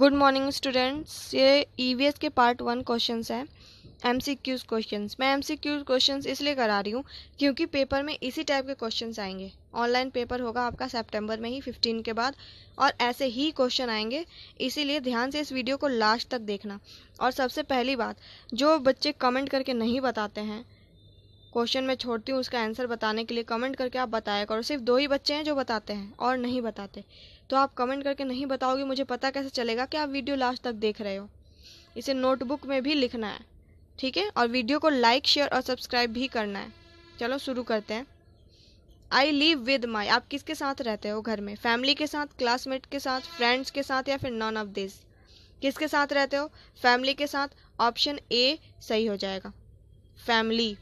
good morning students ये E e के part one question हैं एम सी क्यूज़ क्वेश्चन मैं एम सी क्यूज़ क्वेश्चन इसलिए करा रही हूँ क्योंकि पेपर में इसी टाइप के क्वेश्चन आएंगे ऑनलाइन पेपर होगा आपका सितंबर में ही फिफ्टीन के बाद और ऐसे ही क्वेश्चन आएंगे इसीलिए ध्यान से इस वीडियो को लास्ट तक देखना और सबसे पहली बात जो बच्चे कमेंट करके नहीं बताते हैं क्वेश्चन मैं छोड़ती हूँ उसका आंसर बताने के लिए कमेंट करके आप बताया करो सिर्फ दो ही बच्चे हैं जो बताते हैं और नहीं बताते तो आप कमेंट करके नहीं बताओगे मुझे पता कैसे चलेगा कि आप वीडियो लास्ट तक देख रहे हो इसे नोटबुक में भी लिखना है ठीक है और वीडियो को लाइक शेयर और सब्सक्राइब भी करना है चलो शुरू करते हैं आई लिव विद माई आप किसके साथ रहते हो घर में फैमिली के साथ क्लासमेट के साथ फ्रेंड्स के साथ या फिर नॉन ऑफ दिस किसके साथ रहते हो फैमिली के साथ ऑप्शन ए सही हो जाएगा फैमिली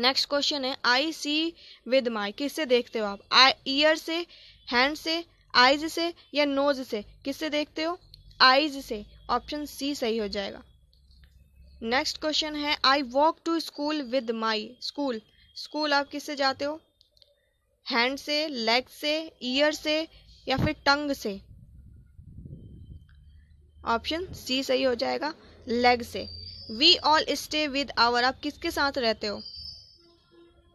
नेक्स्ट क्वेश्चन है आई सी विद माई किससे देखते हो आप आई ईयर से हैंड से आइज से या नोज से किससे देखते हो आइज से ऑप्शन सी सही हो जाएगा नेक्स्ट क्वेश्चन है I walk to school with my school school आप किससे जाते हो हैंड से लेग से ईयर से या फिर टंग से ऑप्शन सी सही हो जाएगा लेग से we all stay with our आप किसके साथ रहते हो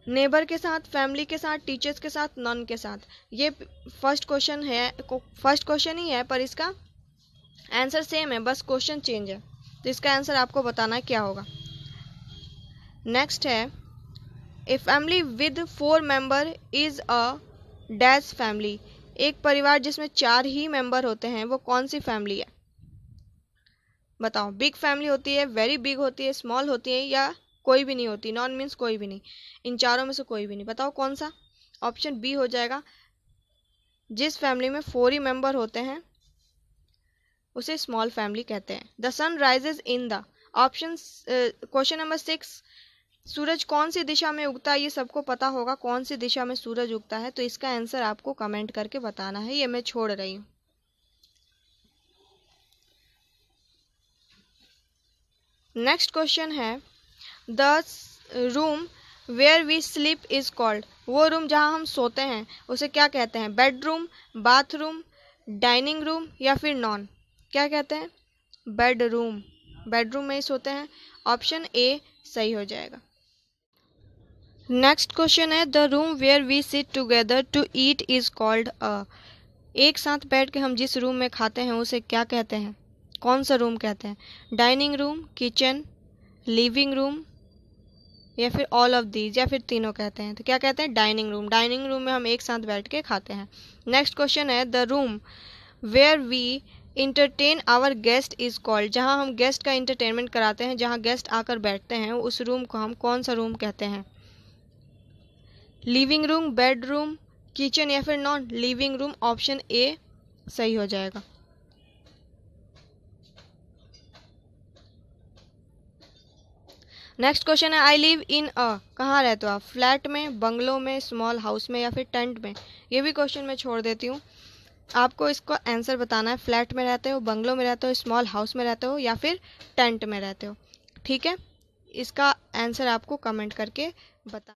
नेबर के साथ फैमिली के साथ टीचर्स के साथ नॉन के साथ ये फर्स्ट क्वेश्चन है फर्स्ट क्वेश्चन ही है पर इसका आंसर सेम है बस क्वेश्चन चेंज है तो इसका आंसर आपको बताना क्या होगा नेक्स्ट है a family with four member is a dash family एक परिवार जिसमें चार ही मेंबर होते हैं वो कौन सी फैमिली है बताओ बिग फैमिली होती है वेरी बिग होती है स्मॉल होती है या कोई भी नहीं होती नॉन मीन्स कोई भी नहीं इन चारों में से कोई भी नहीं बताओ कौन सा ऑप्शन बी हो जाएगा जिस फैमिली में फोर ही मेंबर होते हैं उसे स्मॉल फैमिली कहते हैं the sun rises in the option question number six सूरज कौन सी दिशा में उगता है ये सबको पता होगा कौन सी दिशा में सूरज उगता है तो इसका आंसर आपको कमेंट करके बताना है ये मैं छोड़ रही हूँ नेक्स्ट क्वेश्चन है the room where we sleep is called वो रूम जहाँ हम सोते हैं उसे क्या कहते हैं बेडरूम बाथरूम डाइनिंग रूम या फिर नॉन क्या कहते हैं बेडरूम बेडरूम में ही सोते हैं ऑप्शन ए सही हो जाएगा नेक्स्ट क्वेश्चन है the room where we sit together to eat is called a एक साथ बैठ के हम जिस रूम में खाते हैं उसे क्या कहते हैं कौन सा रूम कहते हैं dining room kitchen living room या फिर ऑल ऑफ दीज या फिर तीनों कहते हैं तो क्या कहते हैं डाइनिंग रूम डाइनिंग रूम में हम एक साथ बैठ के खाते हैं नेक्स्ट क्वेश्चन है the room where we entertain our guest is called जहाँ हम गेस्ट का इंटरटेनमेंट कराते हैं जहाँ गेस्ट आकर बैठते हैं उस रूम को हम कौन सा रूम कहते हैं लिविंग रूम बेडरूम किचन या फिर none living room option A सही हो जाएगा नेक्स्ट क्वेश्चन है आई लिव इन अ कहाँ रहते हो आप फ्लैट में बंगलों में स्मॉल हाउस में या फिर टेंट में ये भी क्वेश्चन मैं छोड़ देती हूँ आपको इसको आंसर बताना है फ्लैट में रहते हो बंगलों में रहते हो स्मॉल हाउस में रहते हो या फिर टेंट में रहते हो ठीक है इसका आंसर आपको कमेंट करके बता